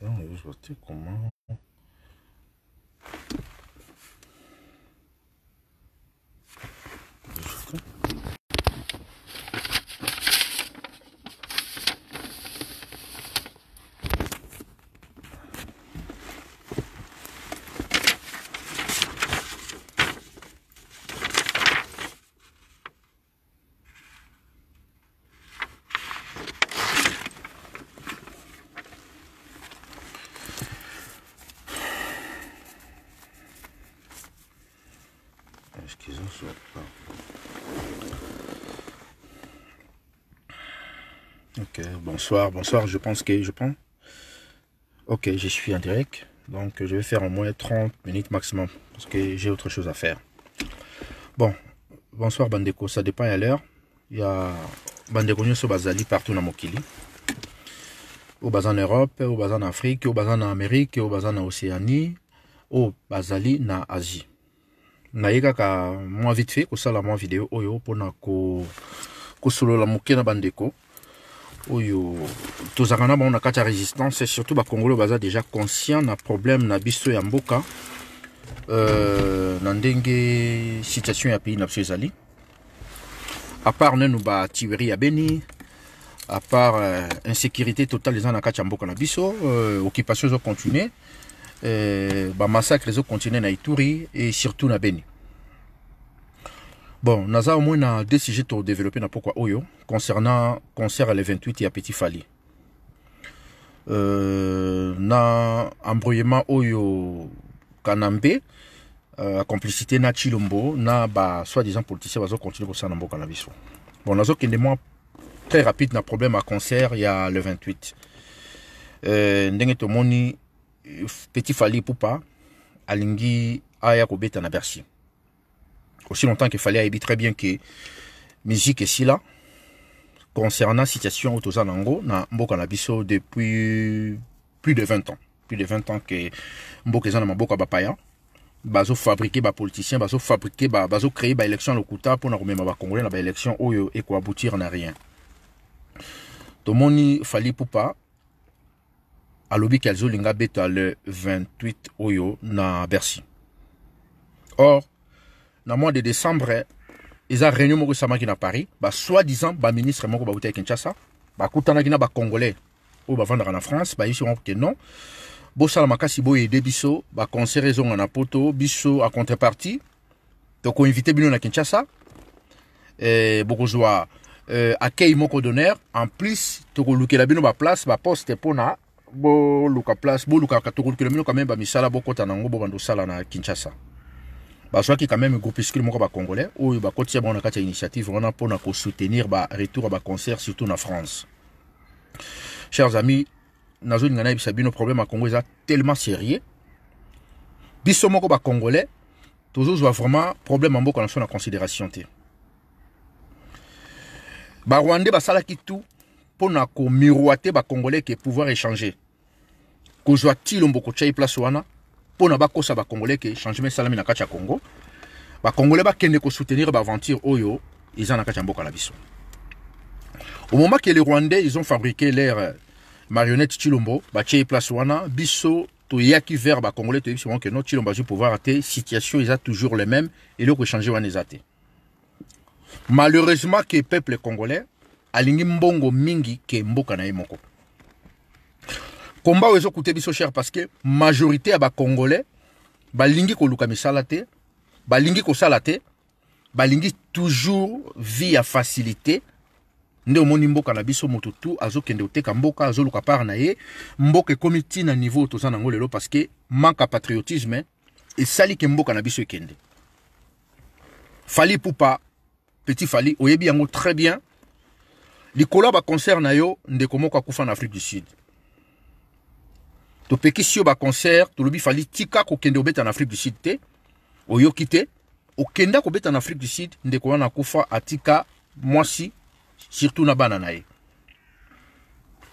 Non, mais je sais comment. bonsoir, bonsoir, je pense que je pense. Ok, je suis en direct, donc je vais faire au moins 30 minutes maximum, parce que j'ai autre chose à faire. Bon, bonsoir Bandeko, ça dépend à l'heure. Il y a Bandeko au Bazali partout dans Mokili. Au bas en Europe, au bas en Afrique, au bas en Amérique, au bas en Océanie, au Bazali na Asie. ka vite fait oyo bandeko oyo tozalaka na bango na kati ya résistance surtout bakongolo baza déjà conscient na problème na biso ya mboka euh, na ndenge situation ya pays na biso ezali à part nanu batuerie ya beni à part euh, insécurité totale eza na kati ya mboka na biso euh, occupation ezocontinue euh, bamassacre ezocontinue na ituri et surtout na beni bon naza omoi na deux sujet todevelope na pokwa oyo concernant concert le 28 ya petit fali euh, na embroyement oyo kanambe euh, complicité na chilombo na ba soi-disant politicien bazocontinue kosala na mboka na biso bon nazokende mwa très rapide na problème ya concert ya le 28 euh, ndenge tomoni petit fali pupa alingi aya kobeta na bercy aussi longtemps qu'il fallait habiter très bien que musique est là concernant la situation au Zanango, na mboka na biso depuis plus de 20 ans plus de 20 ans que mboka ezana mboka bapaya bazo fabriquer ba politiciens bazo fabriquer ba bazo créer ba élection lokuta pour na remettre ba congolais na ba élection oyo et quoi aboutir na rien tomoni à l'objet alobi qu'elles linga beta le 28 oyo na Bercy or le mois de décembre ils eza réuni moko esamaki à paris Bah, soi disant bah ministre moko bauti à kinshasa bakutanaki na bah, ou bah, bavandaka na france bah bayebisi bango ke non bosala makasi boyede biso baconcert raison en poto bisso à contrepartie tokoinvite bino na kinshasa e, bokozwa euh, accueil moko d'honneur en plus la bino baplace baposte mpona boluka place bah, bolukaka tokolukela beaucoup kameme bamisala bokɔta nango bobanda osala na kinshasa a quand même groupuscule moko bacongolais oyo bakotisa bango na kati initiative wana soutenir kosoutenir retour ya concert surtout na france chers amis nazolinga nayebisa bino problème ya congo eza tellement sérieux biso congolais, bacongolais tozozwa vraiment problème ya mboka na biso na considération ça là qui tout miroiter bah congolais ke pouvoir échanger joue-t-il ti beaucoup de place wana mpona bakosa Congolais que changement esalami na kati ya congo ko soutenir kosoutenir baventure oyo eza na kacha mboka la biso au moment que les rwandais ils ont fabriqué leur euh, marionnette chilombo ba ye place wana biso toyaki ba Congolais toyebisi bango que no chilombo azwi pouvoir te situation Ils a toujours le même et échange wana eza malheureusement que peuple congolais alingi mbongo mingi ke mboka na imoko combat oyo coûté biso cher parce que majorité ya congolais, balingi koluka misala te balingi kosala te balingi toujours vie à facilité nde omoni mboka na biso moto tu azokende koteka mboka azoluka part na ye mboka ekomi na niveau toza nango lelo parce que manque ya patriotisme sali ke mboka na biso ekende fali pas petit fali oyebi yango très bien likolo ya baconcert na yo ndeko moko akufa na afrique du sud topeki sio baconcert tolobi fali tika kokende kobeta na afrique du sud te oyoki te okenda kobeta na afrique du sud ndeko wana akufa atika mwasi surtout na bana na ye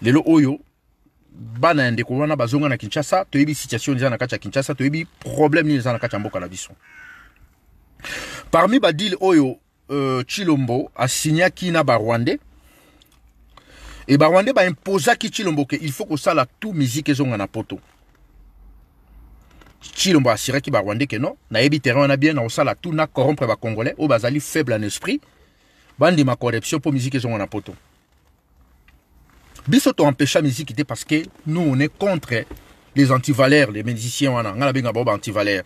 lelo oyo bana ya ndeko wana bazonga na kinshasa toyebi situation eza na kati ya kinshasa toyebi problème nini eza na kati ya mboka na biso parmi badile oyo uh, chilombo asinyaki na barwandais et barwande baimposaki chilombo ke il faut que ça la tout musique ezonga na poto chilombo asiraki barwande que non nayebi terrain na bien na nakosala tout na corrompre Congolais. au bazali faible en esprit ma corruption pour musique ezonga na poto biso empêcha musique était parce que nous on est contre les valeurs, les musiciens wana ngai nabenga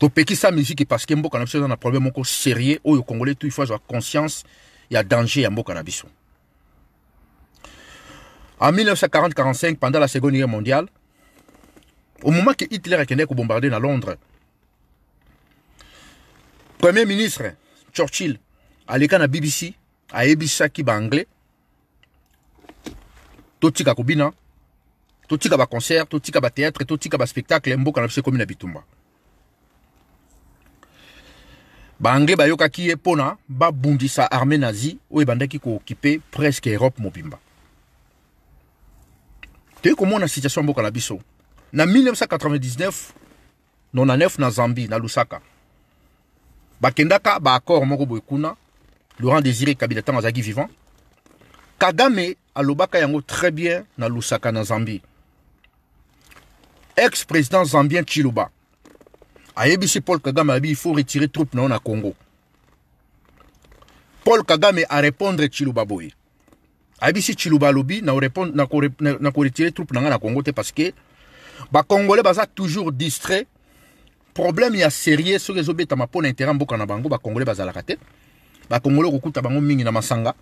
to peki ça musique parce que mboka na biso eza na problème moko sérieux au congolais tout il faut azwa conscience y a danger ya mboka na biso en 1945, pendant la Seconde Guerre mondiale, au moment que Hitler et Kennedy bombardé à Londres, Premier ministre Churchill à la BBC à qui baanglais totika kobina totika concert, totika batéâtre totika spectacle, mboka na biso ekomi na bitumba a bayokaki ye mpona babundisa armée nazi qui ebandaki occupé presque europe mobimba toyei la situation ya mboka En biso na 1999 neuf, na zambie dans lusaka bakendaka baaccord moko kuna laurent désiré kabila ntango Azagi vivant kagame a yango très bien na lusaka na zambie ex-président zambien chiluba ayebisi paul kagame abi il faut retirer troupes troupes au congo paul kagame à chiluba boye ayebi si chiluba alobi na koretire troupe na ngai na congo te parce que bacongolais baza toujours distrait problème ya série soki ezobetama mpo na intérêt mboka na bango bacongolais bazalaka te bacongolais okokuta bango mingi na masanga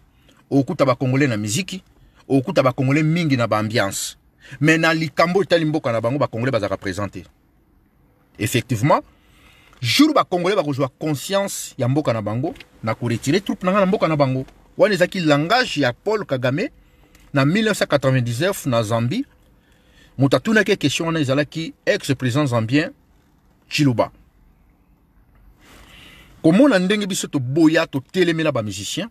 okokuta bacongolais na miziki okokuta bacongolais mingi na baambiance mais na likambo etali mboka na bango bacongolais bazalaka présent te effectivement jour bacongolais bakozwa conscience ya mboka na bango na koretire troupe na ngai na mboka na bango wana ezalaki langage ya paul kagame na 1999 na zambie moto atunaki question wana ezalaki ex président zambien chiluba komona ndenge biso toboya totelemela bamusicien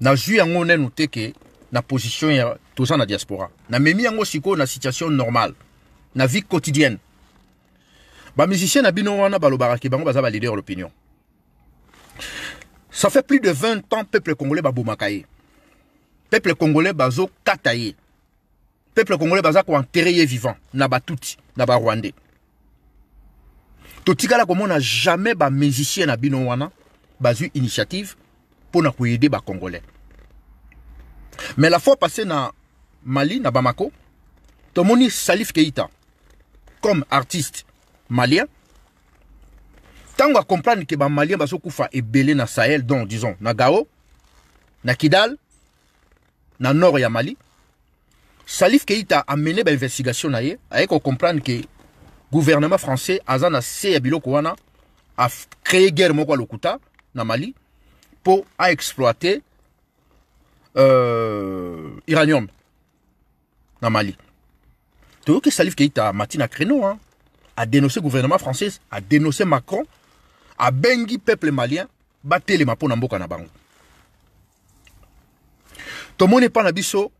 nazwi yango nanu te ke na position ya toza na diaspora namemi yango sikoyo na situation normale na vie quotidienne bamusicien na bino wana balobaka ke bango baza balider l'opinion Ça fait plus de 20 ans peuple congolais Le Peuple congolais bazo kataye. Peuple congolais baza ko enterré vivant na batuti na Tout rwandais. comme on n'a jamais ba musicien na initiative pour na aider ba congolais. Mais la fois passée na Mali na Bamako, Tomoni Salif Keita comme artiste malien Tant qu'on que les Maliens sont Kufa train belé na sahel donc disons na gao na kidal na nord ya mali salif keita mené l'investigation, et ye comprend que le gouvernement français a na se biloko wana créé guerre moko lokuta na mali pour exploiter euh, iranium na mali que salif keita Matina créneau hein, a dénoncé le gouvernement français a dénoncé macron abengi peuple malien batelema mpo na mboka na bango tomoni mpa na biso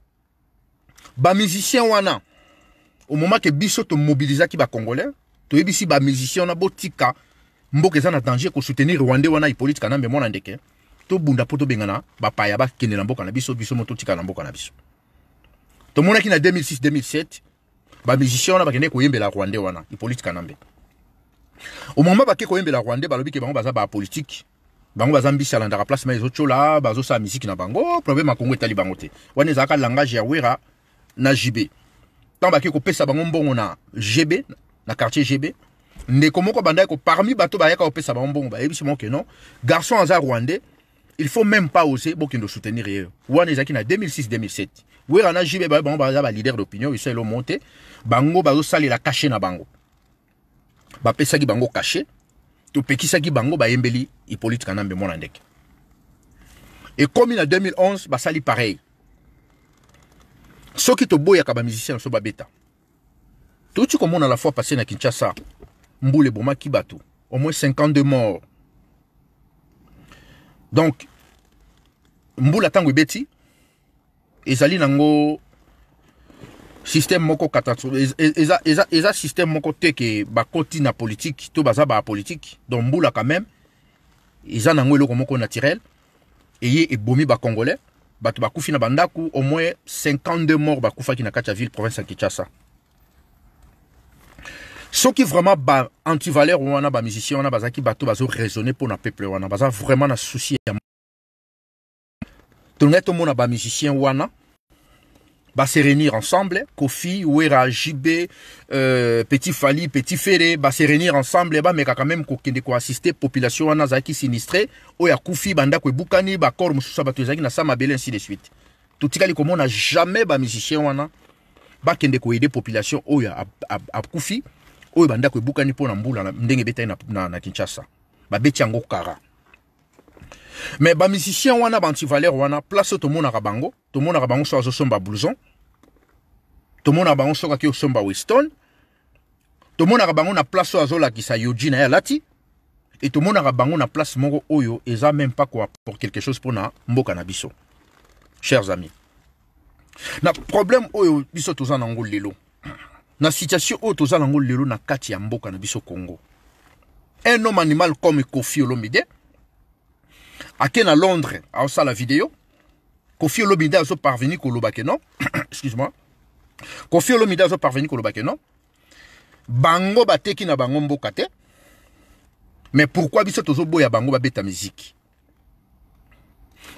bamusicien wana au moment ke biso tomobilizaki bacongolais toyebisi bamusicien wana botika mboka eza na danger kosoutenir rwandais wana hippolyte kanambe mwana ndeke tobunda mpo tobengana bapaya bakende na mboka na biso biso mo totika na mboka na biso tomonaki na 2006 2007 bamusicien wana bakendeki koyembela rwandais wana hippolyte kanambe au moment où les rwandais balobi ke bango politique, bango à place na bango problème bango langage ya wera na gb a bango na gb na quartier gb ko parmi bato bayaka ont bango ke non garçon Azar Rwanda il faut même pas oser bokende soutenir. soutenir à na 2006 2007 wera na gb bango leader d'opinion le bango la caché na bapesaki bango caché topekisaki bango bayembeli hippolyte kanambe mwana ndeke ekomi na 2011 basali pareil soki toboyaka bamusicien so babeta touti komona la fois passé na kinshasa mbula ebomaki bato au moins 52 morts donc mbula ntango ebeti ezali nango système moko catastrophe eza eza eza système moko te ke bakoti na politique to baza ba politique donc mbula quand même eza nango eloko moko naturel eye ebomi bacongolais bato bakufi na bandaku au moins 52 morts bakufaki na kati ya ville province ya kinshasa qui vraiment ba valeur wana bamusicien wana bazalaki bato raisonner pour na peuple wana baza vraiment na souci ya tongai ba bamusicien wana va se réunir ensemble. Kofi, Ouera, JB, euh, Petit Fali, Petit Ferré, va se réunir ensemble. ba mais quand même, kende ko assister population wana zaki sinistré. Oya Kofi, banda ko bukani, ba kor mususa na ainsi de suite. Tout tikali comme on a jamais ba musicien wana ba kende ko aider population oya a, a, Kofi, oya banda ko bukani pour mbula ndenge beta na, na, na Kinshasa. Ba kara mais bamusicien wana bantivaler wana place oyo tomonaka bango tomonaka bango somba azosomba blouson tomonaka bango soki akei somba weston tomonaka bango na place oyo azolakisa yoji na lati et e tomonaka bango na place moko oyo eza même pas quoi pour quelque chose pour mboka na biso chers amis na problème oyo biso toza nango lelo na situation oyo toza nango lelo na kati ya mboka na biso congo un homme animal comme kofi olomide akena londres la vidéo. kofi olomide parvenu koloba l'obake non excuse-moi kofi olomide parvenu koloba l'obake non bango bateki na bango mboka mais pourquoi biso boya bango babeta musique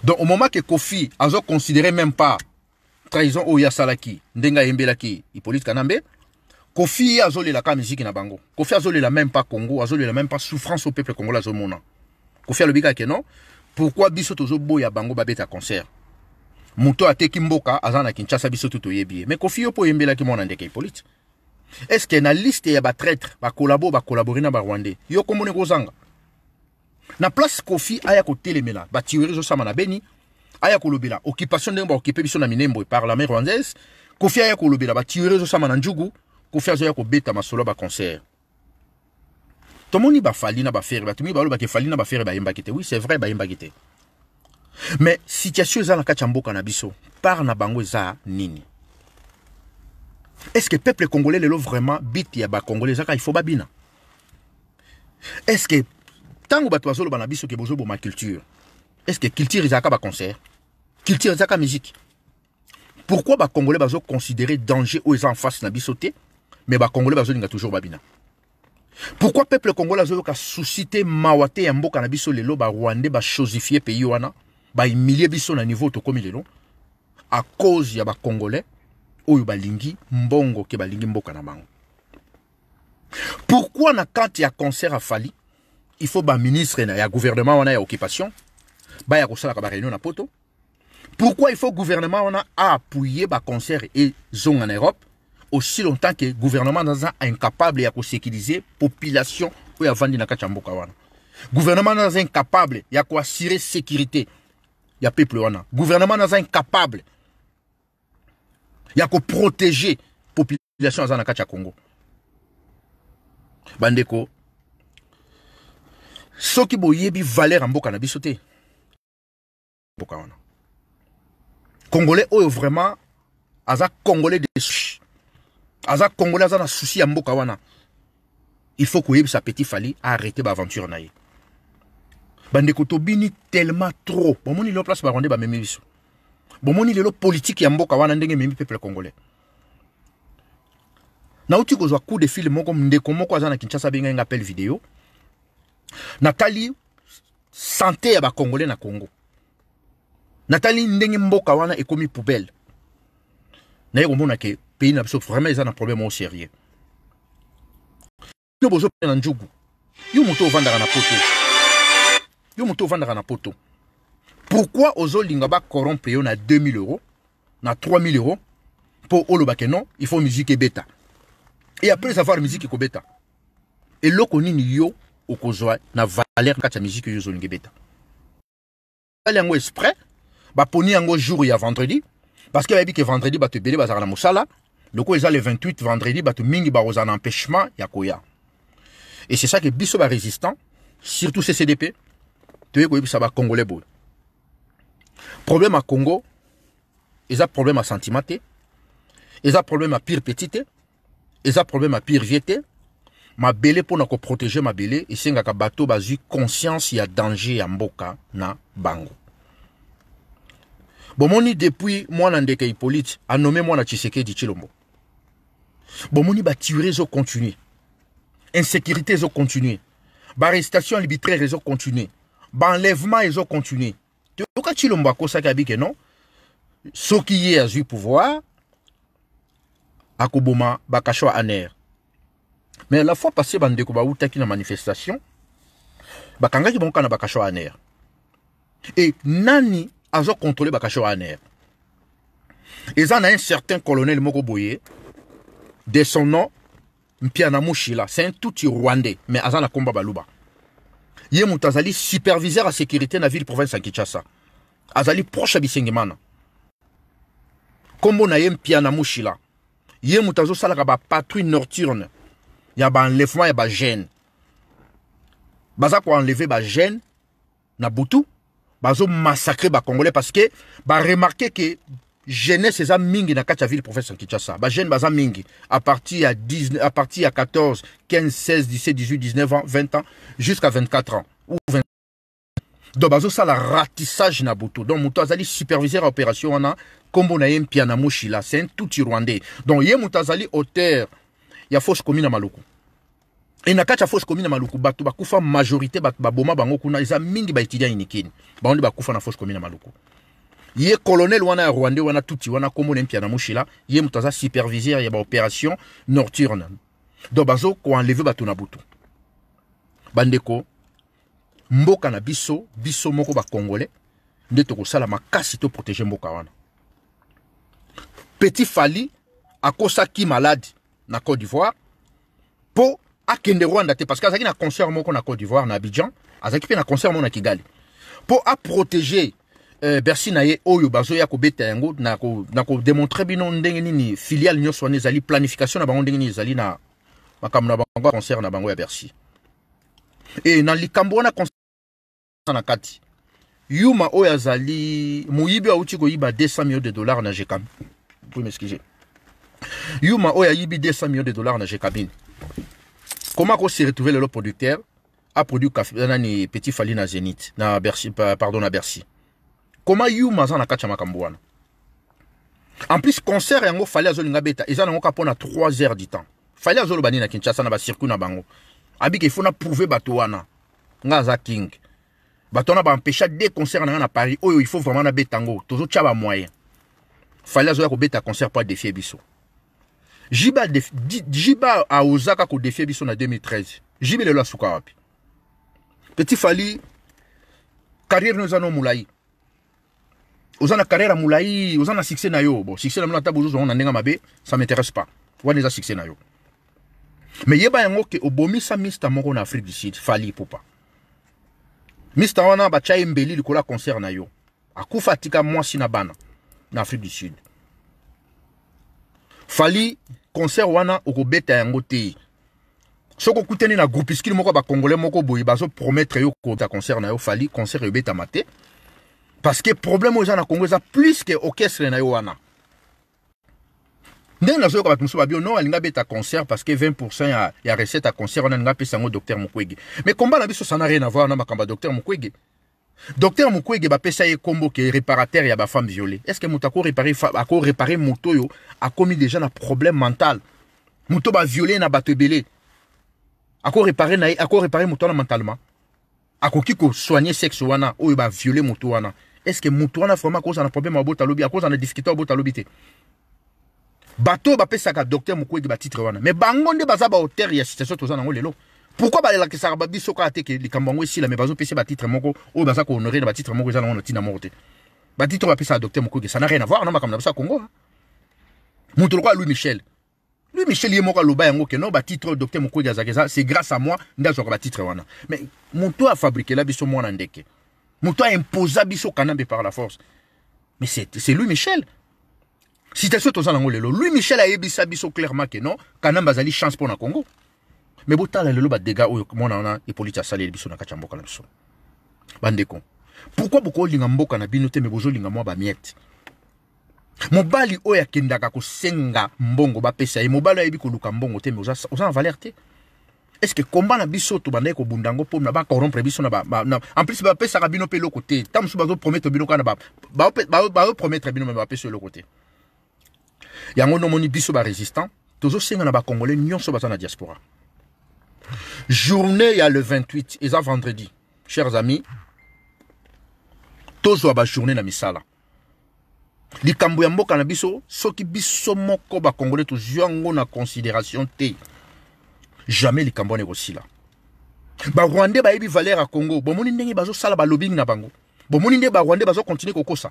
donc au moment que kofi considéré même pas trahison oyo Ndenga ndenge ayembelaki hippolyte kanambe kofi la azolelaka musique na bango kofi la même pas congo a la même pas souffrance au peuple congolais mona. kofi alobikaki non pourquoi biso tozoboya bango babeta concert moto ateki mboka aza na kinshasa biso tu toyebi ye me kofi yo mpo oyembelaki mwana ndeke hipolite estce na liste ya batraître bakolabo bakolabore na barwandais yo komboni kozanga na place kofi aya kotelemela batiori ezosama na beni aya kolobela occupation ndenge baokipe biso na minembo parlement rwandaise kofi aya kolobela batiori ezosama na njugu kofi azoya kobeta masolo ya baconcert tomoni bafali na bafere bato mingi baloba ke fali na bafere bayembaki te oui c'est vrai bayembaki te Mais situation eza na kati ya mboka na biso par na bango eza nini est-ce que peuple congolais lelo vraiment biti ya bacongolais ezaka faut babina Est-ce que ntango bato bazoloba na biso ke bozoboma culture Est-ce que culture ezalaka baconcert culture ezalaka musique pourquoi bacongolais bazoconsidere danger oyo eza en face na biso te mais bacongolais bazolinga toujours babina pourquoi peuple congolais a suscité, mawate et mboka na biso lelo ba chosifier pays wana bahumilie biso na niveau tokomi lelo à cause ya congolais oyo balingi mbongo ke balingi mboka na bango pourquoi na kati ya concert Fali il faut na ya gouvernement wana ya occupation ka ba réunion na poto pourquoi il faut gouvernement wana et les zones en europe aussi longtemps que gouvernement naza incapable sécuriser la population qui avandi na dans ya mboka wana gouvernement est incapable ya la sécurité a peuple wana gouvernement naza incapable ya la population protéger population congo bandeko soki qui valeur ya mboka na biso mboka congolais ou oh, vraiment aza congolais de aza congolais aza na souci ya mboka wana il faut sa petit fali arrete b'aventure na ye bandeko tobini tellement trop bomoni le place barwandais bamemi biso bomoni lelo politique ya mboka wana ndenge même peuple congolais uti kozwa coup de fil moko ndeko moko aza na kinshasa abengai nga vidéo video santé ya ba Congolais na congo Nathalie ndenge mboka wana ekomi poubelle ne omonake pays na biso vraiment problème au sérieux yo na njugu yo moto a na poto yo moto na poto pourquoi ozolinga corrompre yo na 2000 euros na 3000 euros pour ke non il faut musique beta. et après la musique lo ko nini yo okozwa na valeur de la musique oyo beta pour ba baponi jour a vendredi parce que bayebi ke vendredi bato ebele bazalaka na mosala lokola eza le 28 vendredi bato mingi bakozala en empêchement ya koya et c'est ça ke biso résistant, surtout CDP, ccdp ça va Congolais boye problème à congo eza problème à sentiment Ils eza problème à pire petite, Ils eza problème à pire vie pour protéger mpo na koprotege mabele esengaka bato bazwi conscience ya danger ya mboka na bango bomoni depuis mwana ndeke hippolyte anome mwana tshisekedi tshilombo bomoni bature ezocontinue insécurité ezocontinue baarrestation arbitraire ezocontinue baenlèvement ezocontinue toyoka tshilombo akosaki abi ke non soki ye azwi pouvoir akoboma bakasho ya aner mais la fois passé bandeko bautaki na manifestation bakangaki bango kaka na bakasho ya aner e nani azokontrole bakasho wana ere eza na un certain colonel moko boye de son nom mpiana mushila c'est un tuti rwandais mais aza na komba baluba ye moto azali superviseur ya sécurité na ville province ya kinshasa azali proche ya bisengemana nkombo na ye mpiana mushila ye moto azosalaka bapatrouille nocturne ya baenlèvement ya bagene baza koenleve bagene na butu bazo massacrer ba congolais parce que ba remarquer que jeunesse eza mingi na kati la ville province de kinshasa bajeune baza mingi à partir à 19 à partir à 14 15 16 17 18 19 ans 20 ans jusqu'à 24 ans ou 20 donc la ratissage na butu donc moto superviseur de opération on a na ye mpiana c'est un tout rwandais donc ye a il auteur la fausse commune na maluku e na kati ya fosse commune ya maluku bato bakufa majorité bato baboma bango kuna eza mingi baétudiant inikini baondi bakufa na fosse commune ya maluku ye colonel wana ya rwandais wana tuti wana kombo na mpia na mushila ye moto aza superviseur ya baopération nocturne donc bazo koenleve bato na butu bandeko mboka na biso biso moko bacongolais nde tokosala makasi toprotege mboka wana petit fali akosaki malade na côte d'ivoire mpo akende rwanda te parce que azalaki na concert moko na côte d'ivoire na abidjan azalaki na concert moko na kigali Pour a protéger euh, Bercy na ye oyo bazoya kobeta yango na ko démontrer bino ndenge nini filiale nyonso wana zali planification na bango ndenge nini na makam na bango concert na bango ya Bercy et na likambo na concert na kati yuma oyo azali moyibi ko iba 200 millions de dollars na Pouvez oui, m'excusez yuma oyo ayibi 200 millions de dollars na Jekabine comment qu'on s'est retrouvé le producteur a produit café nani petit fali na Zenith na Bercy pardon à Bercy comment you mazana kacha makambwana en plus concert yango fali azolinga beta eza nango ka pona 3 heures du temps fali azoloba nini na Kinshasa na ba circuit na bango abiki il faut na prouver batouana na za king Batouana wana baempesha de concert nanga na Paris Oh il faut vraiment na betango toujours tcha moyen. moyen fali azoya Beta concert pas adefie biso jiba, def, jiba Kou kaka kodefie biso na 2013 jiba le asuka wapi petit fali carrière nous a no molai carrière moulaï, molai na succès na yo bon succès na bino ata on na ndenge mabe ça m'intéresse pas wana eza succès na yo mais yeba yango ke obomisa mista moko na afrique du sud fali pupa mista wana ba ye mbeli likolo ya concert na yo fatika moi si na bana na afrique du sud fali concert wana okobeta yango te soki okutani na groupuscule moko ya bacongolais moko boye bazopromettre yo kobeta concert na yo fali concert ebetama te parce que problème oyo eza na congo eza plus ke orchestre na yo wana ndenge nazoyoka bato mosusu babi o non alingi abeta concert parce que 20 pourcent ya, ya recette ya concert wana alingi apesa yango docteur mokwege mais komba na biso ça na rien avoir na makambo ya docteur mokwege docteur mukwege bapesa ye combo ke réparateur ya femme violée est ce que moto akorépare moto a commis déjà na problème mental moto baviole na A ebele réparer na ye akorépare moto wana mentalement A ko soigner sexe wana oyo baviole moto wana est ce que moto wana vraiment akozala na problème abota lobi cause na difficulté abota lobi te bato oyo ka docteur mukwege titre wana mais bango nde baza baauteur ya situation toza nango lelo pourquoi que balelakisaka babiso kaka teke likambo yango besoin me bazopesa titre moko oyo baza kohonore na titre moko eza nango na ntina moko te batitre oyo bapesaka docteur ça n'a rien à voir non na comme ça congo hein. moto lokola louis michel louis michel il est moko aloba hein, yango non batitre titre docteur mokoki azalaki ça c'est grâce à moi nde azwaka titre wana mais moto afabrikela biso mon ndeke moto aimposa biso kanambe par la force mais c'est c'est louis michel si tu citation toza nango le louis michel ayebisa biso clairement que non, Kanamba azali chance pour le congo me botala lelo badega oyo mwana wana epoliti asaleli biso na kati ya mboka na biso bandeko pourkui bokolinga mboka na bino te me bozolinga mwa bamiete mobali oyo akendaka kosenga mbongo bapesa ye mobali oyo ayebi koluka mbongo te me oza, oza na valeur te estce komba na biso tobandaki kobunda yango mpo na bacorompre biso en plus bapesaka bino mpe eloko te ta mosusu bazoprometre bino kana bazoprometre bino me bapesa eloko te yango nomoni biso barésistant tozosenga na bacongolais nyonso baza na diaspora Journée, il y a le 28, et vendredi. Chers amis, tozwa journée na misala likambo ya mboka na biso soki biso moko les na considération te jamais là. Ba ba ebi valeur à congo bomoni ndenge Sala Lobbying na bango kokosa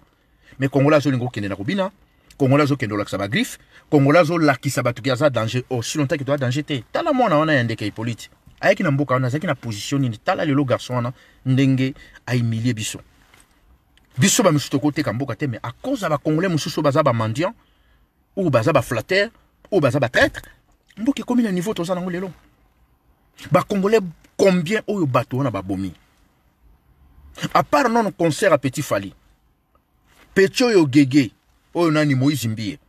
me congolais lingo ne na kubina, kongola azokende olakisa bagriffe kongola azolakisa bato ke aza danger osi oh, longtemps ke toa danger te tala mwana wana ya ndeke hipolite ayaki na mboka wana azalaki na position nini tala lelo garçon wana ndenge ahumilie biso biso bamisusu tokoteka mboka te mais acause ya bacongolais mosusu oyo baza bamandiant oyo baza baflatere oyo baza batraître mboka ekómi na niveau toza nango lelo bacongolais combien oyo bato wana babomi apart nono concert ya petit fali peti oyo gege oyo nani moïse mbie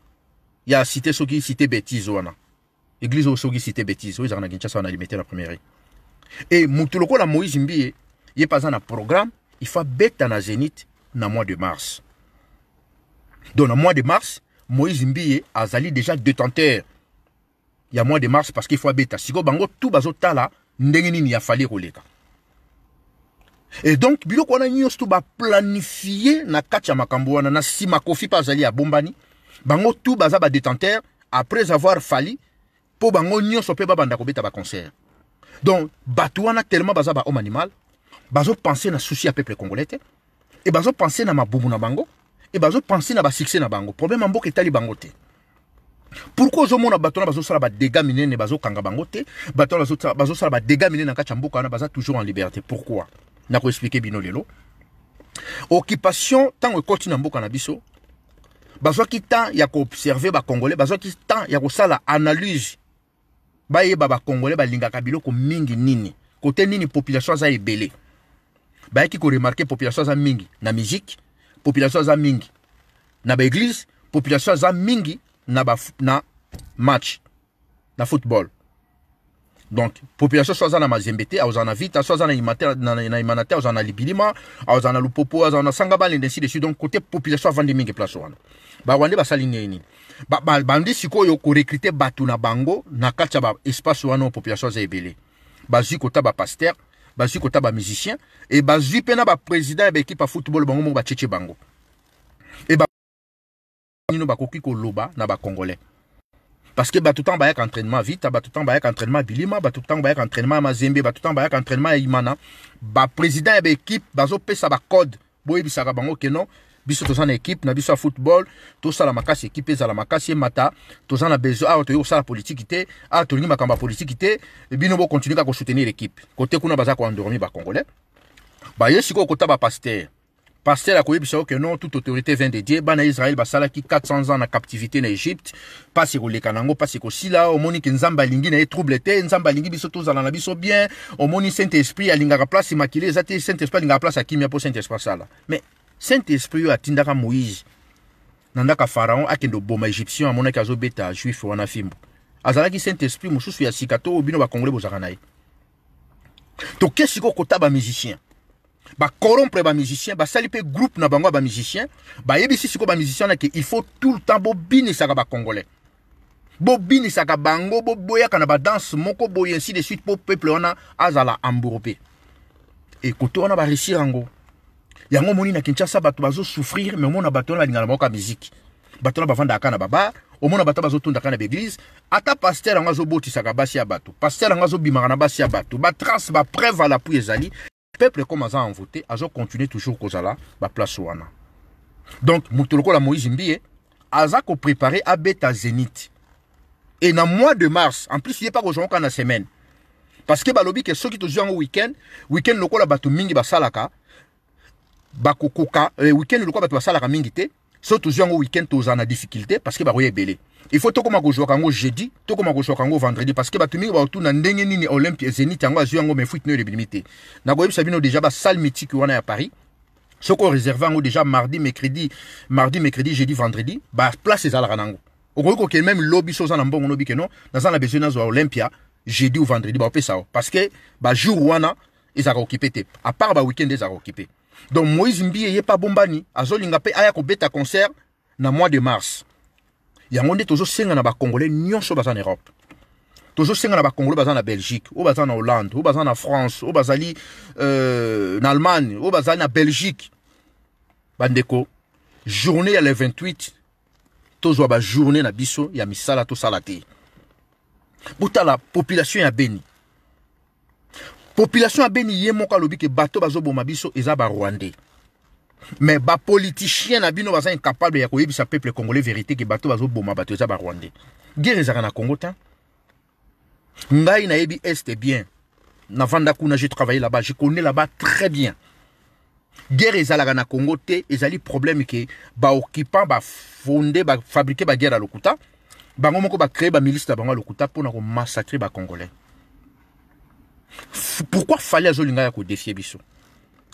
ya cité soki cité bétise wana église soki cité bétise oyo ezalaka na kinshasa wana limité la première e quoi la moïse mbie ye pas aza na programme ifa beta na zénith na mois de mars donc na mois de mars moïse mbie zali déjà détenteur ya mois de mars parce qu'il faut abeta sikoyo bango il y a nini yafali koleka et donc biloko wana nyonso to baplanifie na kati ya makambo wana na nsima kofi mpe azali Bombani, bango tu baza détenteur après avoir fali mpo bango nyonso mpe babanda kobeta concert donc bato wana tellement baza homme animal bazo penser na souci à peuple congolais et bazo penser na mabumu na bango bazo penser na ba succès na bango problème ya mboka etali bango te bazo ozomona bato wana bazosala ne minene bazokanga bango te bato wana bazosala badega minene na kacha ya mboka wana baza toujours en liberté pourquoi nakoexplike bino lelo occupation ntango ekoti na mboka na biso bazwaki temps ya koobserve bacongolais bazwaki temps ya kosala analyse bayeba bacongolais balingaka biloko mingi nini kote nini population aza ebele bayaki koremarke population aza mingi na musique population aza mingi na baeglise population aza mingi na, ba, na match na football donc population soit aza na mazembete vita soit aza na ima libilima aux lupopo sanga décide ainsi de donc côté population avandi mingi place wana barwande basali nini bandi sikoyo korekrite bato na bango na kati ya wana population kota ba kota musicien e ba mpe eh ben, na ba ya baekipe ya football bango bah, bacece bango e na parce que tout temps batuta avec entraînement vite tout temps batuta avec entraînement bilima batuta avec entraînement mazembe batuta avec entraînement imana ba président et eh ben, équipe bazo pesa ba code boyebisaka bango ke non biso toza na équipe na biso ya football tosala makasi équipe ezala makasi emata toza na besoin awa toyei kosala politiki te awa tolingi makambo ya politiki te eh bino a kaka kosoutenir équipe kote kuna baza koendormi bacongolais baye sikoyo kota pasteur, Pasteur akoyebi que non toute autorité vient de Dieu bana Israël qui 400 ans en captivité en Égypte pasi koleka nango pasi là. au ke nzambe Nzamba na n'est trouble Nzamba nzambe alingi biso tous na biso bien omoni saint esprit alingaka place makili eza te saint esprit alingaka place akimia mpo saint esprit là. mais saint esprit oyo tindaka moïse na ndako ya pharaon Égyptien oboma égyptien kazo beta, juif wana Azala qui saint esprit mosusu ya sika to ba bino bakongole bozalaka na ye tokei sikoyo kota musicien? bakorrompre musiciens bah mpe groupe na bango yebisi siko ba musicien na ke il faut tout le temps bobinisaka bacongolais bobinisaka bango kana ba danse moko boye ainsi de suite pour peuple wana azala embourbe ekoto wana réussir yango yango moni na kinshasa bato souffrir mais omona bato wana balingana bango ka miziki ba wana bavandaka kaka na babar omona bato bazotunda kaka pasteur baeglize ata paster yango azobotisaka basi ya bato paster yango azobimaka na basi ya bato batrace bapreuve alapuy ezali peuple voter, envote azocontinue toujours kozala place wana donc moto la moïse mbie aza koprépare abeta zénith dans le mois de mars en plus il a pas aujourd'hui qu'en la semaine parce que balobi ke soki tozwi yango weekend weekend lokola bato mingi basalaka bakokoka eh, weekend lokola bato salaka mingi te en week-end weekend en a difficulté parce que bakoya belé il faut tokoma kozwaka yango jeudi tokoma kozwaka yango vendredi parce que bato tout na ndenge nini olympie zenit yango ne yango mefrit noyo ebelimi te nakoyebisa bino deja salle mythique wana ya paris soki réservant yango déjà mardi mercredi mardi mercredi jeudi vendredi baplace ezalaka nango okoki que même lobby so oza na mbongo que non dans na besoin nazwa olympia jeudi ou vendredi fait ça parce que jour wana ezalaka okipe te weekend ils ezalaka occupé donc moïse mbi eye pas bombani azolinga mpe aya beta concert na mois de mars yango nde tozosenga na bacongolais nyonso baza na europe tozosenga na bacongolais baza na belgique oyo baza na hollande oyo baza na france oyo bazali euh, na allemagne oyo bazali na belgique bandeko journée ya le 28 tozwa bajournée na biso ya misala tosala te botala population ya beni population ya beni ye moko alobi ke bato bazoboma biso eza barwandais mais ba politicien na bino baza incapable ya sa peuple congolais vérité ke bato bazoboma bato ba rwandais guerre ezalaka na congo te ngai nayebi este bien na navanda kuna j'ai travaillé là-bas je connais là-bas très bien guerre ezalaka na congo te ezali problème que occupant ba ke ba bafonde ba baguerre ya lokuta bango moko bacréé bamilice na bango pour lokuta massacrer ba Congolais pourquoi fallait azolinga ya kodefie biso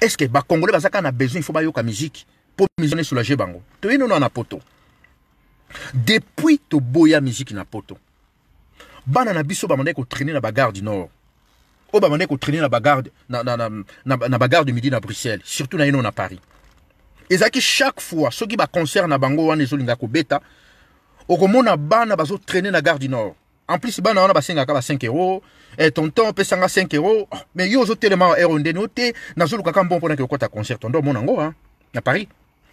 est-ce que bakongolais baza bazaka na besoin il ifo bayoka musique mpo misone soulage bango tu nono na poto depuis toboya musique na poto bana na biso ko traîner na bagarre du nord oyo bamandaki kotraine na bagare na, na, na, na, na bagarre du midi na bruxelles surtout na ye na paris Et ezalaki chaque fois ceux soki concert na bango wana ezolinga on okomona bana traîner na gare du nord en plus bana wana basengaka ba 5 euros eh, tonton opesanga 5 euros oh, mais yo ozotelema ero ndeni yo te nazoluka ka mbongo mpo nake okɔta concert tondo omona yango a na paris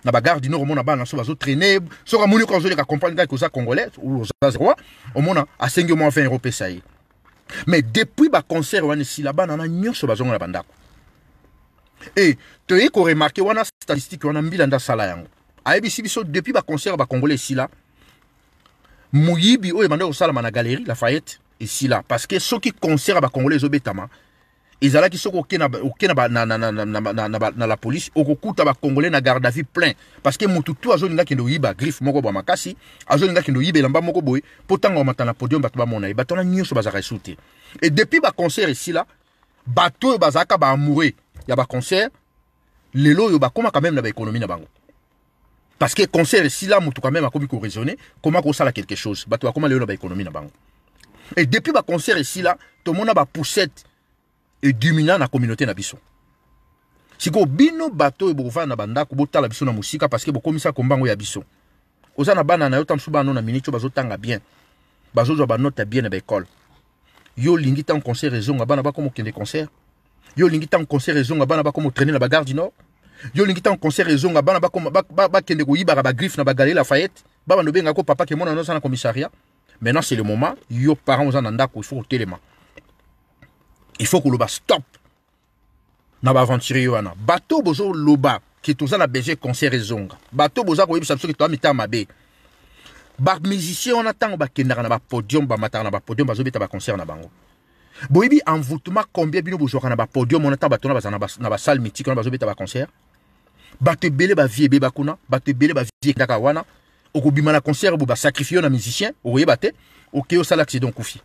na bagare du nord omona bana so bazotraine soki amoni oka azoleka comprendre kaki oza congolais ou oza zeroi omona asengi omwa 20 euro opesa ye mais depuis baconcert wana esila bana wana nyonso bazongola bandako e eh, toyei koremarke wana statistique wana mbilanda asala yango ayebisi biso depuis baconcert bakongola esila moyibi au ebanda dans la galerie lafayette qui que soki ils là sont qui sont na la okokuta congolais na garde vie plein que motu griffe moko bo makasi de belamba moko on ils la podium ils là, Et depuis depuis baconcert a bato oyo bazalaka baamoure ya concert lelo oyo bakómaka meme na na bango parce que concert là moto quand même a commis koraisonne comment kosala quelque chose bah, comment bakoma lelo économie na bango et depuis concert baconcert esila tomona et dominant na communauté na biso sikoyo bino bato oyo bokovanda na bandako botala biso na mosika parceke bokomisaka mbango ya biso oza na bana na yo ta mosusu bana na miniti ba zotanga bien bazozwa ba note bien na baekole yo olingi ntango concert ezonga bana bakoma okende concert yo olingi ntango concert ezonga bana comme otraine na bagare du nord yo olingi ntango concert ezonga bana yiba ba griffe na ba bagalerie ba ndobenga ko papa ke mona no aza na commissariat maintenant c'est le moment yo ko faut na il faut que le koloba stop na ba baaventurier yo wana bato loba ke toza la besoin concert ezonga bato boza koyebisa biso ke toa mitaa mabe on attend ntango bakendaka na ba matar na bapodium bazobeta concert na bango boyebi envoûtement combien bino bozwaka na bapodium wana ntango ba wana ba na basale mytike wana bazobeta concert Bate vie bavie ebeba kuna bato ba bavie kaka wana okobima na concert bo basakrifie sacrifier na musicien okoyeba te okei accident koufi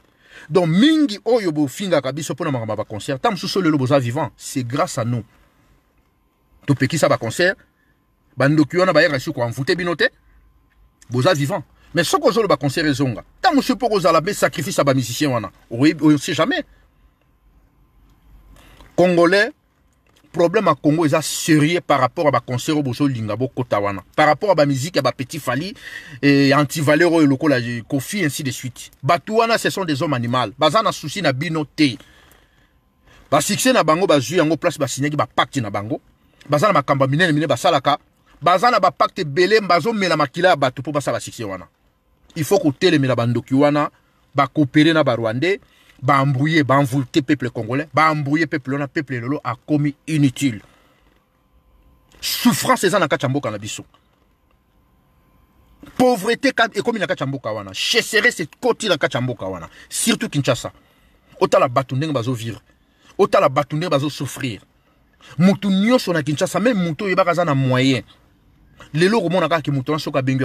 donc mingi oyo finga kabiso pona na ba concert le boza vivant c'est grâce à nous Ba concert, bandoki wana bayaka quoi? koanvute bino te boza vivant mais soki le concert ezonga zonga mosusu mpo kozala be sacrifice ba musicien wana On sait jamais congolais problème à Congo est sérieux par rapport à ba concert au Boso Lingabo Kotawana. Par rapport à ba musique, à ba petit Fali, et anti-valeur et local, Kofi, ainsi de suite. Batouana, ce sont des hommes animaux. Bazana souci na binoté. Ba succès na bango, ba zu yango place, ba signegi, ba pacte na bango. Bazana makamba miné mine, ba salaka. Bazana ba pacte belé, bazo mela makila, ba tupo, ba sa ba succès wana. Il faut que télémé la bandoki wana, ba coopérer na ba Rwandais envolter le peuple congolais le peuple Le peuple a commis inutile souffrance c'est ça le ya na biso pauvreté ekomi na commis wana chasseresse côté dans wana surtout kinshasa otala bato ndenge bazovivre otala bato ndenge bazosouffrir souffrir. nyonso na kinshasa même motu oyebaka aza moyen lelo okomona kaka moto la soki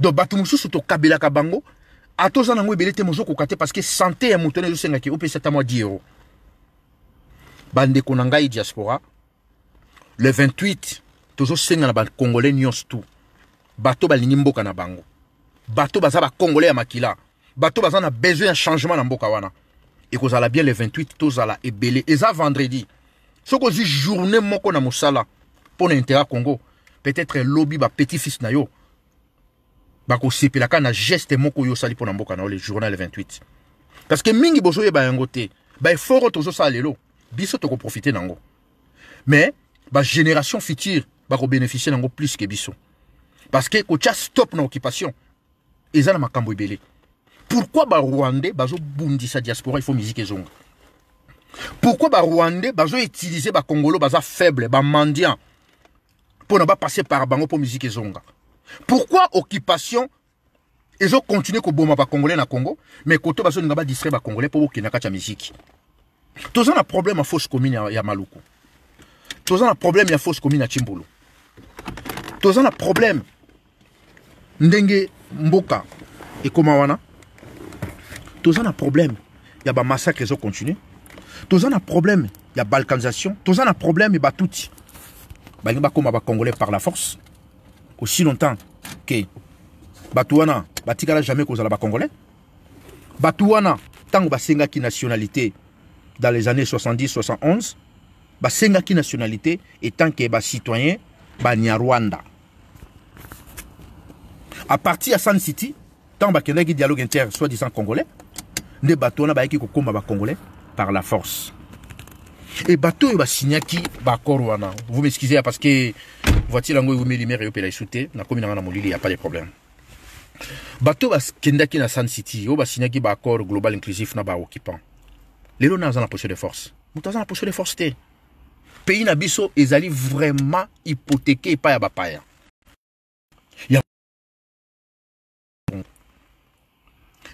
donc bato mosusu kabango atoza nango ebele te kokate parce que santé ya moto wana ki opesa ta mwa Bande euro konanga, na ngai diaspora le 28 tozosenga na congolais nyonso tout bato balingi mboka na bango bato baza Congolais ya makila bato baza na besoin ya changement na mboka wana ekozala bien le 28 tozala ebele eza vendredi soki ozwi journée moko na mosala pour na congo peut-être ba petit fils na yo bakosepela kaka na geste moko oyo osali mpona mboka na yo le journal 28 parceke mingi bozoyeba yango te baeffort oyo tozosala lelo biso tokoprofite na yango mais bagénération future bakobénéficie nango plus ke biso parceke kotia stop na occupation eza na makambo ebele pourquoi barwandais bazobundisa diaspora ifo miziki ezonga pourquoi barwandais bazoutilize bakongolo baza faible bamandian mpona bapasse par bango mpo miziki ezonga pourquoi occupation ezokontinue congolais dans na congo mais me koto pour badistrai congolais pour bokende kati ya miziki toza un problème à fausse commune à ya maluku toza un problème à force commune à Chimbolo. toza un problème ndenge mboka komawana. Komawana. toza un problème ya ont Ils ont un problème a balkanisation toza un problème ya batuti balingi des congolais par la force aussi longtemps que Batouana batikala jamais Congolais, Batouana tant que Basenga qui nationalité dans les années 70-71 qui nationalité bas citoyen de Rwanda. à partir de San city tant un dialogue inter soi disant congolais ne batouana eu bayaki kokóma congolais par la force et eh, bateau et signaki bakor wana vous m'excusez hein, parce que voici l'angoisse eumeli maire et esute nakomi souté na molili a pas de problème bato kendaki na san city oyo basinyaki baaccord global inclusif na baoccupant occupant les aza la position de force moto aza la position de force te pays na biso allé vraiment hypothéqué pas à bapaya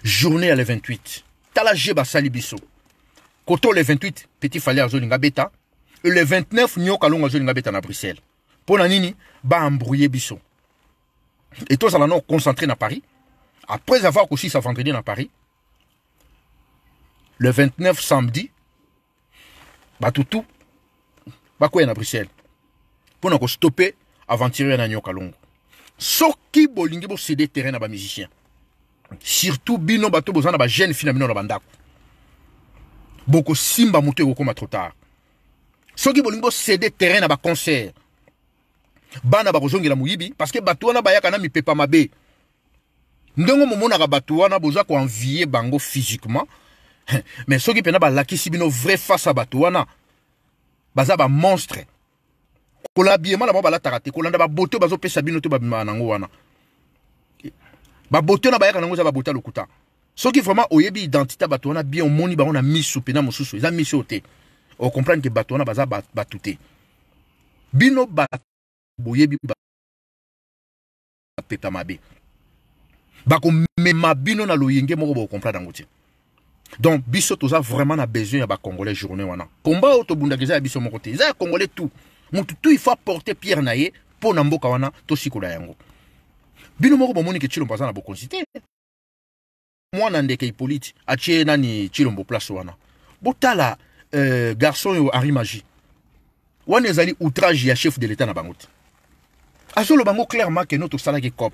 journée à le 28 tala je basali salibiso le 28 petit à Zolinga beta Et le 29 nyoka longo Zolinga beta à bruxelles Pour la nini embrouillé Bissot. et tous no concentré à paris après avoir sa vendredi à paris le 29 samedi bato Bah quoi à bruxelles mpo qu'on stoppe avant tirer un nyoka longo soki bolingi le terrain bas musiciens. surtout bino bato tout besoin bajeune fille à bino la Boko Simba moto koma trop tard soki Bolingo bosede terrain na concert. bana bakozongela moyibi parce ke bato wana bayaka na mipepa mabe ndenge momonaka bato wana boza ko envier bango physiquement mais soki la lakisi bino vrai face à bato wana baza bamonstre kolabiema na la tarate, te kolanda babote bazopesa bino te babimaka nango wana bote na bayaka nango eza babote ya lokuta soki vraiment oyebi identité bato wana bien omoni bango na misu mpena mosusu eza misu te okomprendre ke bato wana baza bato te bino bato boyebi bapepa mabe bakomema bino na loyenge moko bokomprendre comprendre te donc biso toza vraiment na besoin ya congolais journée wana komba oyo tobundaka eza biso moko te eza congolais tout motu tout faut porter pierre na ye mpo na mboka wana tosikola yango bino moko moni ke cilombo aza na bokonzi te mwana ndeke hippolyte atie nani chilombo place wana botala euh, garçon oyo henri magi wana ezali outrage ya chef de l'état na bango te azoloba yango clairement keno tosalaki cop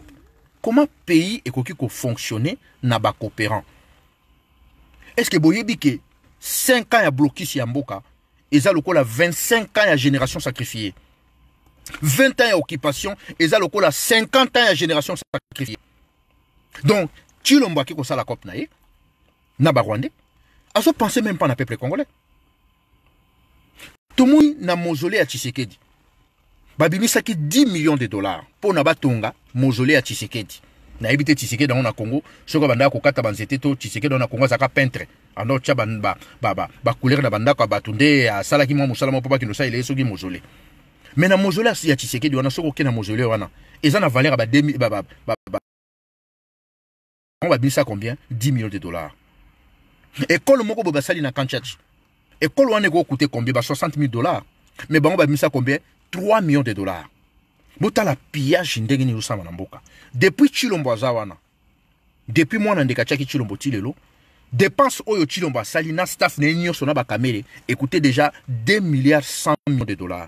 comment pays ekoki kofonctionne na bacoopérant est ce ke boyebi ke 5 ans ya blokisi ya mboka eza lokola 25 ans ya génération sacrifiée 20 ans ya occupation eza lokola 50 ans ya génération sacrifiée donc tshilombo akei kosala cope na ye na barwandais azopense même mpa na peuple congolais tomoi na mozole ya tshisekedi babimisaki 10 millions de dollars mpo na batonga mozole ya tshisekedi nayebi te tshisekedi yango na congo soki bandaka kokata banzete to tshisekedi yango na congo azalaka peintre ando tya bacouleur na bandako ya bato nde asalaki mwa mosala moko mpo bakende osalela ye soki mozole me na mozole ya tshisekedi wana soki okei na mozole wana eza na valeur ya ba On va bien ça combien 10 millions de dollars. École moko boba sali na kanchach. École va ko coûter combien ba 60 000 dollars. Mais bon on va bien ça combien 3 millions de dollars. Bota la pillage ndenge ni usama Depuis Chilombo Zawana. Depuis mon ndeka chaki Chilombo tilelo. Dépense oyo Chilombo asali na staff ne nyonso na ba kamere. Écoutez déjà 2 milliards 100 millions de dollars.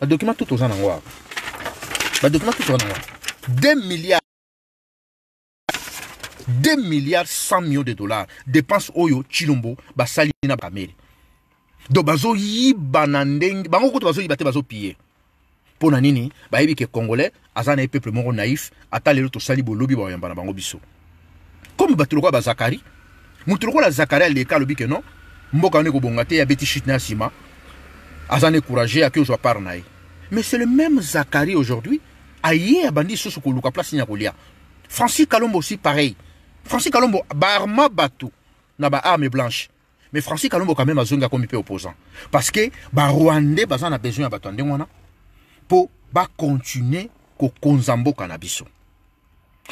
Le document tout aux en Le document tout aux en 2 milliards 2 milliards 100 millions de dollars dépenses oyo chilombo basali na bakamere donc bazoyiba na ndenge bango kutu Bazo te bazopie mpo na nini bayebi ke congolais azan na peuple moko naïf ata lelo sali bolobi bayamba na bango biso comme bato lokola bazakari la la zakari aleka alobi ke non mboka ne ko bongate abeti shite na ya nsima aza na ake ozwa mais c'est le même zakari aujourd'hui aye abandi lisusu luka place nini francis kalombo aussi pareil Francis Kalombo, barma bato, na pas arme blanche. Mais Francis Kalombo quand même a zonga comme opposant. Parce que, ba Rwandais, ba a besoin de bato pour ba continuer ko konzambo kanabiso.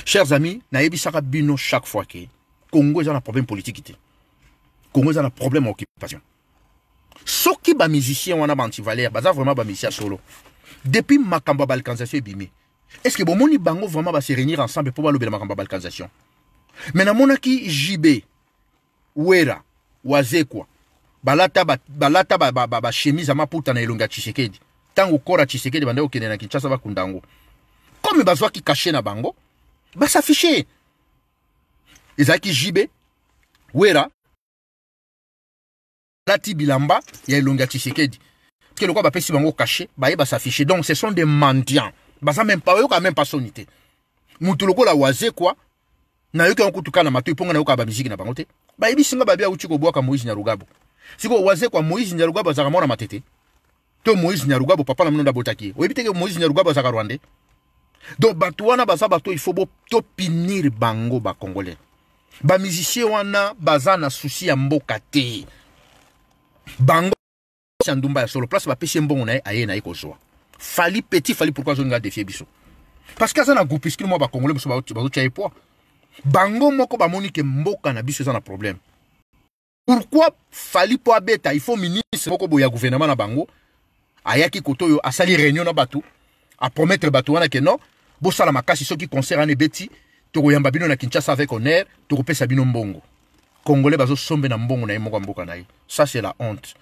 Chers amis, na yebisaka bino chaque fois que Congo a un problème politique. Congo a un problème d'occupation. Ce qui ba musicien un anti antivalaire, ba vraiment ba musicien solo. Depuis Makamba balkanisation bimi. Est-ce que bomoni bango vraiment va se réunir ensemble pour ba lobela Makamba balkanisation? me namonaki jibe wera wazekwa balata bashemise ba, ba, ba, ya maputa na elongo ya tshisekedi ntango kora tshisekedi bandaki kokende na kinshasa bakunda yango kome bazwaki kashe na bango basafishe ezalaki jibe wera balati bilamba ya elongo ya tshisekedi ke lokola bapesi bango kashe baye basafishe donc ce sont des mendiants baza même pas bayoka même pas soni te motu lokola wazekwa nayoki yango kutu kaka na matoi mpo nga nayokaka bamiziki na bango te bayebisi nga babe awuti kobwaka moïse nyarugabo sikoyo wazekwa moïse nyarugabo azalaka mwana matete to moïse nyarugabo papa na mino nde abotaki ye oyebi teke moïse nyarugabo azalaka rwandais donc bato wana baza bato il faut topinir bango bacongolais bamizisien wana baza na susi ya mboka te bango ya ndumba ya solo place bapesi ye mbongo na ye aye na ye kozwa fali petit fali pourkui azonga defie biso parce que aza na groupuscule mwa bacongolais mosusu bazotya ye poids bango moko bamoni ke mboka na biso eza na problème pourkui fali mpo abeta il faut ministre moko boye ya gouvernement na bango ayaki kote oyo asali réunion na bato apromettre bato wana ke non bosala makasi soki concert wana ebeti tokoyamba bino na kinshasa avec honneur tokopesa bino mbongo congolais bazosombe na mbongo na ye moko ya mboka na ye ça c'est la honte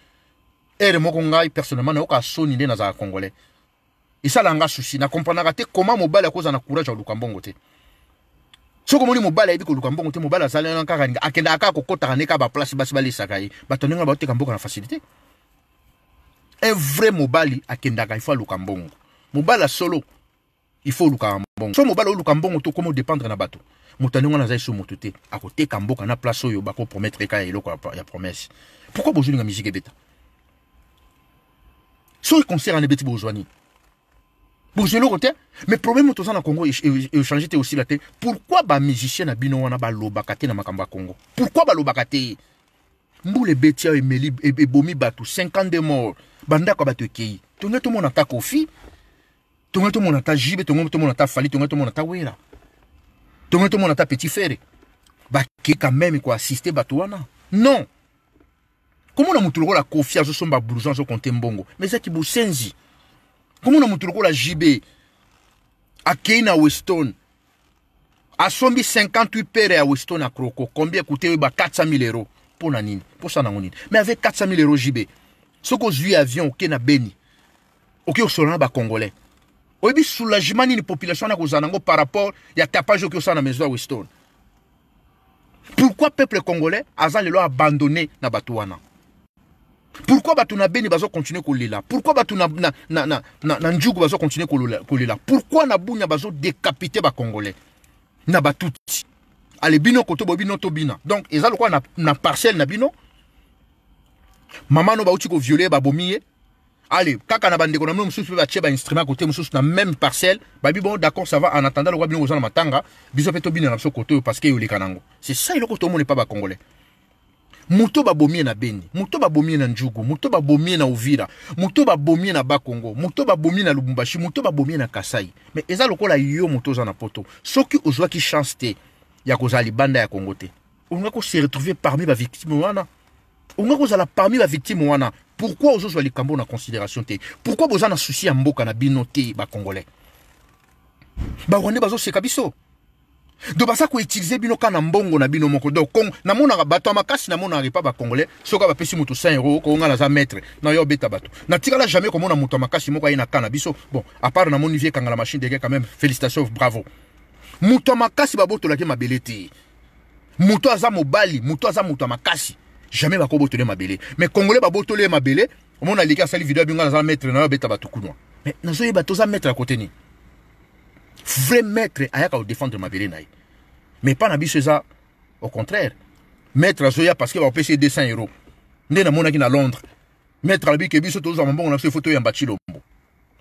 ere moko ngai personnellement nayoka soni nde nazalaka congolais esalanga susi nakomprenaka te koma mobali akozala na courage ya koluka mbongo te soki omoni mobali ayebi koluka mbongo te mobali azalana kaka ninga akendaka kaka kokɔtaka nde kaka baplace basi balesaka ye bato ndenge na baoteka mboka na facilité un vrai mobali akendaka ifo aluka mbongo mobali asolo ifo olukaka mbongo so mobali oluka mbongo to komi odépendre na bato moto ndenge wana aza yesu motu te akoteka mboka na place oyo bakopromettre kaka eloko ya promese pourkui bozolinga musike ebeta soki concert wana ebeti bozwa nini bozwa eloko te mais problème toza na congo echange te osila te pourquoi bamusicien na bino wana balobaka te na makambo ya congo pourquoi balobaka te mbula ebeti ayo emeli ebomi e, bato 52 mort bandako ya bato ekei tongai tomona ata kofi tongai tomona ata jibe tongai tomona ata fali tongai tomona ata wera tongai tomona ata petit fere bakei quand même koassiste bato wana non komona motu lokola kofi azosomba blouson azokonte mbongo mais ezaki bosenzi komona motu lokola jb akei na weston asombi 58 pere ya weston na kroko combien ekute oyeba 400 000 euro mpo na nini mposala nango nini mais avec 400 000 euro jb soki ozwi avion oke na beni oke osola na bacongolais oyebi soulagement nini population wana kozala nango par rapport ya tapage oke osala na maison ya weston pourquoi peuple congolais aza lelo abandonné na bato wana pourquoi bato na beni bazo continuer kolela pourquoi bato na, na, na, na, na, na njugu bazo continuer kolela pourquoi na bunya bazo décapiter bacongolais na batuti ale bino koto bino no to bina donc eza quoi na, na parcelle na bino mama no bauti koviole babomi ye ale kaka na bandeko na bino mosusu mpe batie instrument kote mosusu na même parcelle bi bon d'accord ça va en attendant le roi bino koza na matanga biso mpe tobina na so kote parce parce yo e eyoleka kanango. c'est ça eloko pas ba congolais moto bomie na beni moto bomie na njugu moto bomie na uvira moto bomie na bakongo moto bomie na lubumbashi moto bomie na kasai Mais eza lokola yo muto za na poto soki ki chance te ya li banda ya kongo te ko se retrouve parmi victime wana za kozala parmi victime wana pourkui li kambo na considération te Pourquoi boza na souci ya mboka na bino Ba wane bazo se kabiso. do baza koutilize bino kaka na mbongo na bino moko donc namonaka bato ya makasi namonaka epa bacongolais soki bapesi moto 5 euro koonga naza maître na yo obeta bato natikala jamais komona moto ya makasi moko aye na ka na biso bon apart namoni vie ekangala machine deke quand même félicitation bravo moto ya makasi babotolaki mabele te moto aza mobali moto aza moto ya makasi jamais bakobotole mabele mais congolais babotole ye mabele omona aleki asali video ya bino nga naza maître na yo obeta bato kunwa mais nazoyeba toza maître ya kote nini vrai maître, ayaka au défendre ma vérité mais pas na biso au contraire maître azoya qu'il va payer 200 euros euro nde namonaki na londres maître alobi ke biso tozwa mabongo na photo efo toyamba chilombo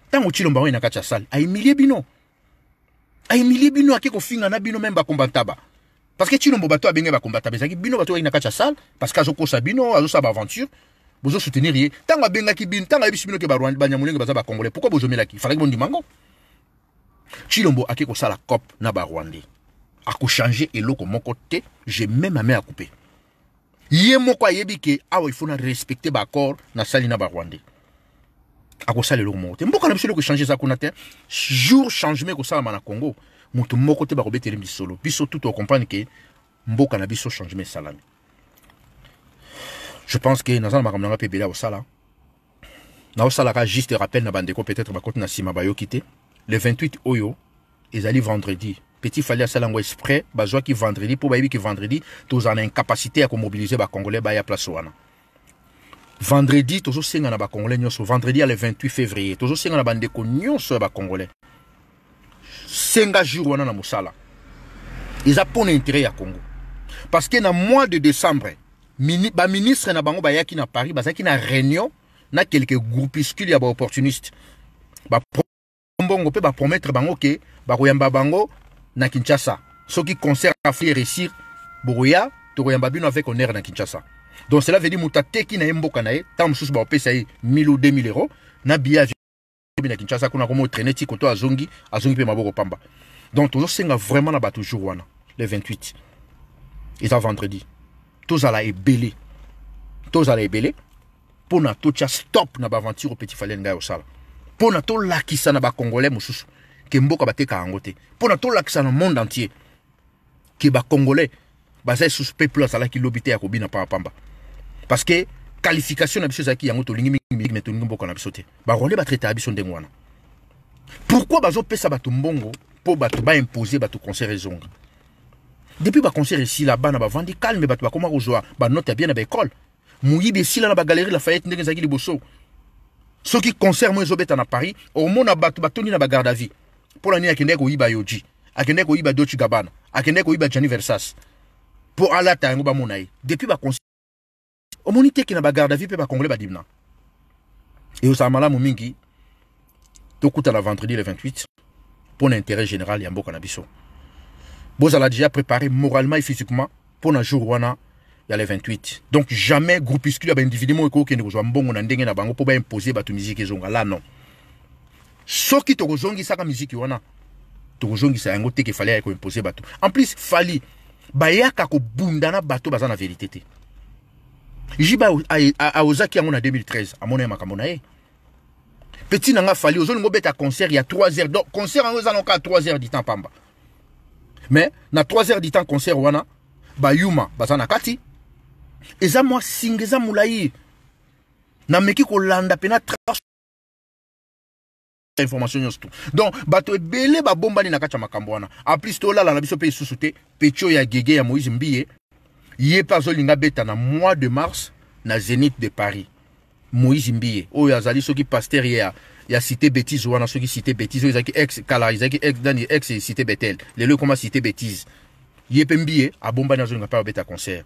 ntango chilombo aoye na kacha sal. A aemilie bino a aemilie bino ake finga na bino même meme Parce que chilombo bato abenge bakombataba ezalaki bino bato oyaki na sal parce sale parceke azokosa bino azosala baaventure bozosoutenir ye ntango abengaki bino ntango ayebiso bino ke banyamolenge ki? bacongolais que bon du mango chilombo ake la COP na a barwandais akochange eloko moko j'ai même ma main akupe ye kwa yebi ke awa ifo na respecte ba nasali na barwandais akosala eloko moko te mboka na biso eloko echange eza kuna te jour changement ekosalama na congo moto moko te bakobeteli puis biso tu tocomprendre ke mboka na biso changement salami. je pense que naza na makambo nanga mpe ebele ya kosala naosalaka juste rappel na bandeko peut-être compte na ba yo le 28 ils allaient vendredi petit fali l'angoisse près, espres qui vendredi Pour y vendredi tous en incapacité de Congolais, ba y'a place wana vendredi toujours na Congolais. vendredi le 28 février toujours na Congolais. à ba Ils senga jour wana na ont n'ont pas intérêt à congo parce que na mois de décembre ministre na bango bayaki na paris bazalaki na réunion na quelques groupuscules ya ba bongo ba promettre bango ke koyamba bango na kinshasa soki concert afri réussir to koyamba bino avec honneur na kinshasa donc cela veut dire moto teki na ye mboka na ye sous ba pesa ye 1000 ou 2000 euros na billet na kinshasa kuna komo traîner ti koto azongi azongi pe maboko pamba donc tozosenga vraiment na ba toujours wana le 28 eza vendredi Tous Tous ebele tozala ebele Pour na ça, stop na baaventure au petit tifaleli au sala mpona tolakisa na congolais mosusu ke mboka bateka angote. te mpona tolakisa na monde entier ke bacongolais baza sus peuple la lobi te ya kobina pamba parce que qualification na biso ezalaki yango tolingi mingimingi me tolingi mboka na biso te barole batraitaka biso ndenge wana pourkui bazopesa bato mbongo ba bato ba bato conseil raison. depuis conseil baconcert na ba bavandi calme bato bakoma kozwa ba note bien na baekole be sila na la lafayette ndenge ezalaki liboso ce qui concerne moi, Zobet en Paris, au monde à Batoni na bagarde à vie. Pour l'année, akende ko iba yoji, akende ko iba dochi gabana, akende ko iba jani Versas. Pour aller ta ngoba monaye. Depuis ba conseil. Au monde qui na bagarde à vie pe ba congolais ba dimna. Et au samala momingi, à la vendredi le 28 pour l'intérêt général yambo kanabiso. Bozala déjà préparé moralement et physiquement pour un jour wana a les 28 donc jamais groupuscule ya baindividu moko ekokende kozwa mbongo na ndenge na bango ba imposer bato miziki ezonga là non soki tokozongisaka musique wana tokozongisa yango te fallait ya imposer bato en plus fali Ba yaka na bato baza vérité verité a jiba aozaki yango na 2013 à mon makambo petit na fali ozolingo mobeta concert il y a 3 heures donc concert en eza na 3 heures du temps pamba mais na 3 heures du temps concert wana bayuma bazana a kati eza mwa singa eza molai nameki kolanda mpe na information nyonso tu donc bato ebele babombani na kati ya makambo wana aplis tolala na biso mpe lisusu te petio ya gege ya moïse mbiye ye mpe azolinga beta na mois de mars na zénith de paris moïse mbiye oyo azali soki paster ye ya, ya cité bétise wana soki cité bétise oyo ezalaki ex kala ezalaki ex nani ex cité betel lelo ekoma cité bétise ye mpe mbiye abombani azolinga mpe abeta concert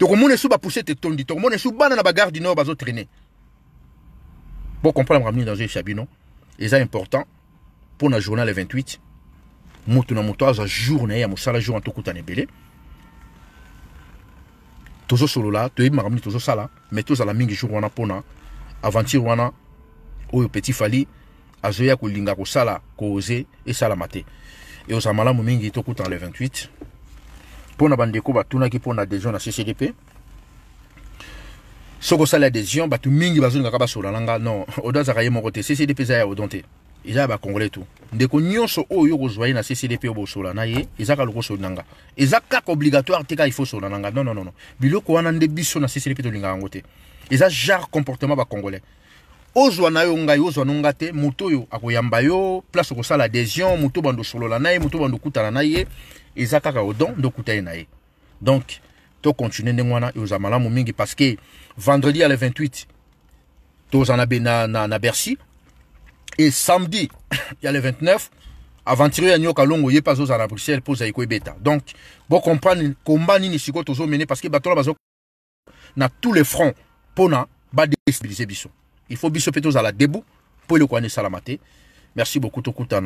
tokomona esu bapoussete etondi tokomona esu bana na bagare du nord bazotraine bocomprendre dans ramener danger ya Et ça, important pour journée journal 28 moto na moto salaire jour na ya mosala jour je mingi jour avant-hier au petit fali azoya Et koze je mingi dans le 28 mpo na bandeko batunaki mpo na adhésion na ccdp soki osali adhésion bato mingi bazolingaka basola nga non odo azaka ye moko te ccdp eza ya odon te eza ya bakongolais tu ndeko nyonso oyo kozwa ye na ccdp oyo bosola na ye eza kaka lokosoli na nga eza kaka obligatoire te kaka ifo osola na nga non non non biloko wana nde biso na ccdp tolingaka yango te eza genre comportement bacongolais ozwa na yo ngai ozwana nga te moto oyo akoyamba yo place okosala adhésion moto bando solola na ye moto bando kutana na ye eza kaka odon ye na ye donc tocontinue ndenge wana ekozala malamu parce que vendredi ya le 28 to na, na, na, na bercy e samedi ya le 29 aventure ya nyoka longo ye mpe azozala na bruxelles mpo ozali koyebeta donc bocomprendre komba nini sikoyo tozomene parce que bato wana na tous les fronts mpona badestabilize biso il faut tous à la debout pour le coin de Salamate. merci beaucoup monde.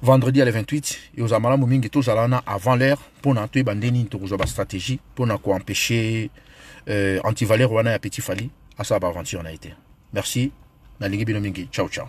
vendredi les 28 et aux malamu tous à na avant l'heure Pour nous, la une stratégie bastratégie mpona empêcher euh, antivaleur wana ya petit fali sa aventure na été merci bino mingi ciao ciao